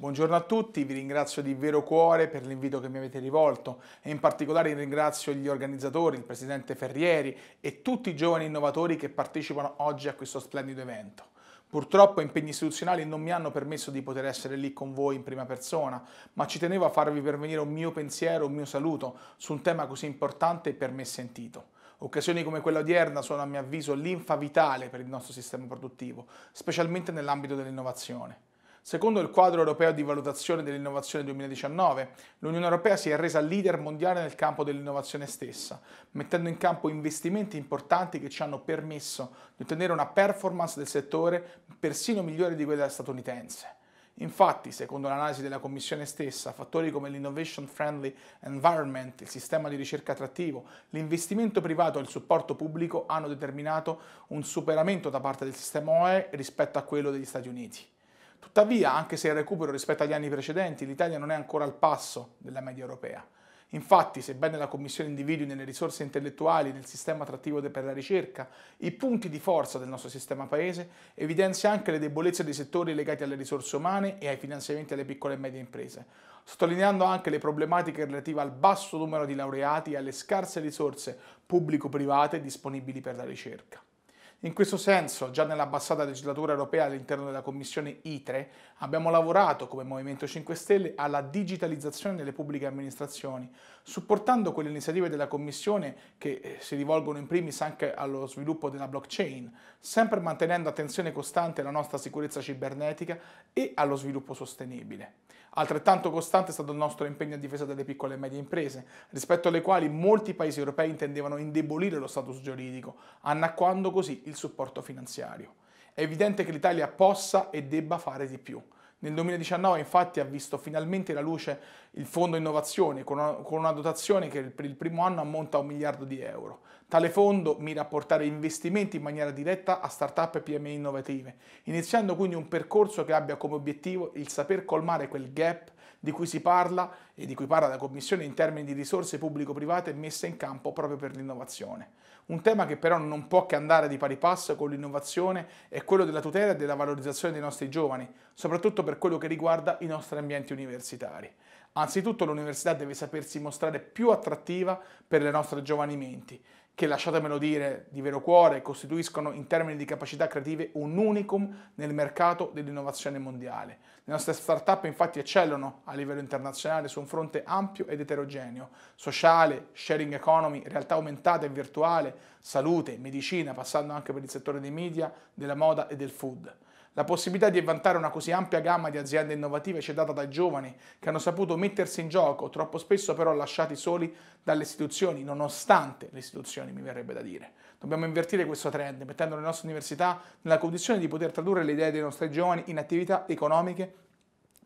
Buongiorno a tutti, vi ringrazio di vero cuore per l'invito che mi avete rivolto e in particolare ringrazio gli organizzatori, il presidente Ferrieri e tutti i giovani innovatori che partecipano oggi a questo splendido evento. Purtroppo impegni istituzionali non mi hanno permesso di poter essere lì con voi in prima persona, ma ci tenevo a farvi pervenire un mio pensiero, un mio saluto su un tema così importante e per me sentito. Occasioni come quella odierna sono a mio avviso l'infa vitale per il nostro sistema produttivo, specialmente nell'ambito dell'innovazione. Secondo il quadro europeo di valutazione dell'innovazione 2019, l'Unione Europea si è resa leader mondiale nel campo dell'innovazione stessa, mettendo in campo investimenti importanti che ci hanno permesso di ottenere una performance del settore persino migliore di quella statunitense. Infatti, secondo l'analisi della Commissione stessa, fattori come l'Innovation Friendly Environment, il sistema di ricerca attrattivo, l'investimento privato e il supporto pubblico hanno determinato un superamento da parte del sistema OE rispetto a quello degli Stati Uniti. Tuttavia, anche se il recupero rispetto agli anni precedenti, l'Italia non è ancora al passo della media europea. Infatti, sebbene la Commissione individui nelle risorse intellettuali, nel sistema attrattivo per la ricerca, i punti di forza del nostro sistema paese, evidenzia anche le debolezze dei settori legati alle risorse umane e ai finanziamenti alle piccole e medie imprese, sottolineando anche le problematiche relative al basso numero di laureati e alle scarse risorse pubblico-private disponibili per la ricerca. In questo senso, già nella passata legislatura europea all'interno della Commissione ITRE, abbiamo lavorato come Movimento 5 Stelle alla digitalizzazione delle pubbliche amministrazioni, supportando quelle iniziative della Commissione che eh, si rivolgono in primis anche allo sviluppo della blockchain, sempre mantenendo attenzione costante alla nostra sicurezza cibernetica e allo sviluppo sostenibile. Altrettanto costante è stato il nostro impegno a difesa delle piccole e medie imprese, rispetto alle quali molti paesi europei intendevano indebolire lo status giuridico, annacquando così il supporto finanziario. È evidente che l'Italia possa e debba fare di più. Nel 2019 infatti ha visto finalmente la luce il Fondo Innovazione con una, con una, dotazione che per il primo anno ammonta a un miliardo di euro. Tale fondo mira a portare investimenti in maniera diretta a start-up e PMI innovative, iniziando quindi un percorso che abbia come obiettivo il saper colmare quel gap di cui si parla e di cui parla la Commissione in termini di risorse pubblico-private messe in campo proprio per l'innovazione. Un tema che però non può che andare di pari passo con l'innovazione è quello della tutela e della valorizzazione dei nostri giovani, soprattutto per quello che riguarda i nostri ambienti universitari. Anzitutto l'università deve sapersi mostrare più attrattiva per le nostre giovani menti, che lasciatemelo dire di vero cuore, costituiscono in termini di capacità creative un unicum nel mercato dell'innovazione mondiale. Le nostre startup infatti eccellono a livello internazionale su un fronte ampio ed eterogeneo, sociale, sharing economy, realtà aumentata e virtuale, salute, medicina, passando anche per il settore dei media, della moda e del food. La possibilità di vantare una così ampia gamma di aziende innovative ci è data dai giovani che hanno saputo mettersi in gioco, troppo spesso però lasciati soli dalle istituzioni, nonostante le istituzioni mi verrebbe da dire. Dobbiamo invertire questo trend, mettendo le nostre università nella condizione di poter tradurre le idee dei nostri giovani in attività economiche,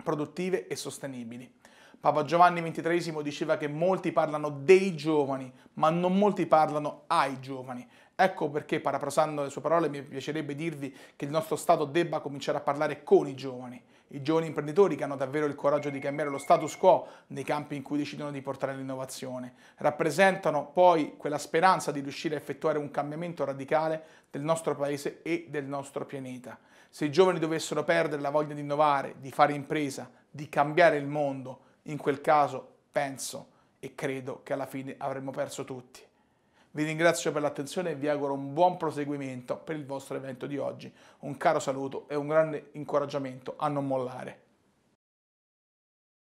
produttive e sostenibili. Papa Giovanni XXIII diceva che molti parlano dei giovani, ma non molti parlano ai giovani. Ecco perché, parafrasando le sue parole, mi piacerebbe dirvi che il nostro Stato debba cominciare a parlare con i giovani, i giovani imprenditori che hanno davvero il coraggio di cambiare lo status quo nei campi in cui decidono di portare l'innovazione. Rappresentano poi quella speranza di riuscire a effettuare un cambiamento radicale del nostro paese e del nostro pianeta. Se i giovani dovessero perdere la voglia di innovare, di fare impresa, di cambiare il mondo, in quel caso penso e credo che alla fine avremmo perso tutti. Vi ringrazio per l'attenzione e vi auguro un buon proseguimento per il vostro evento di oggi. Un caro saluto e un grande incoraggiamento a non mollare.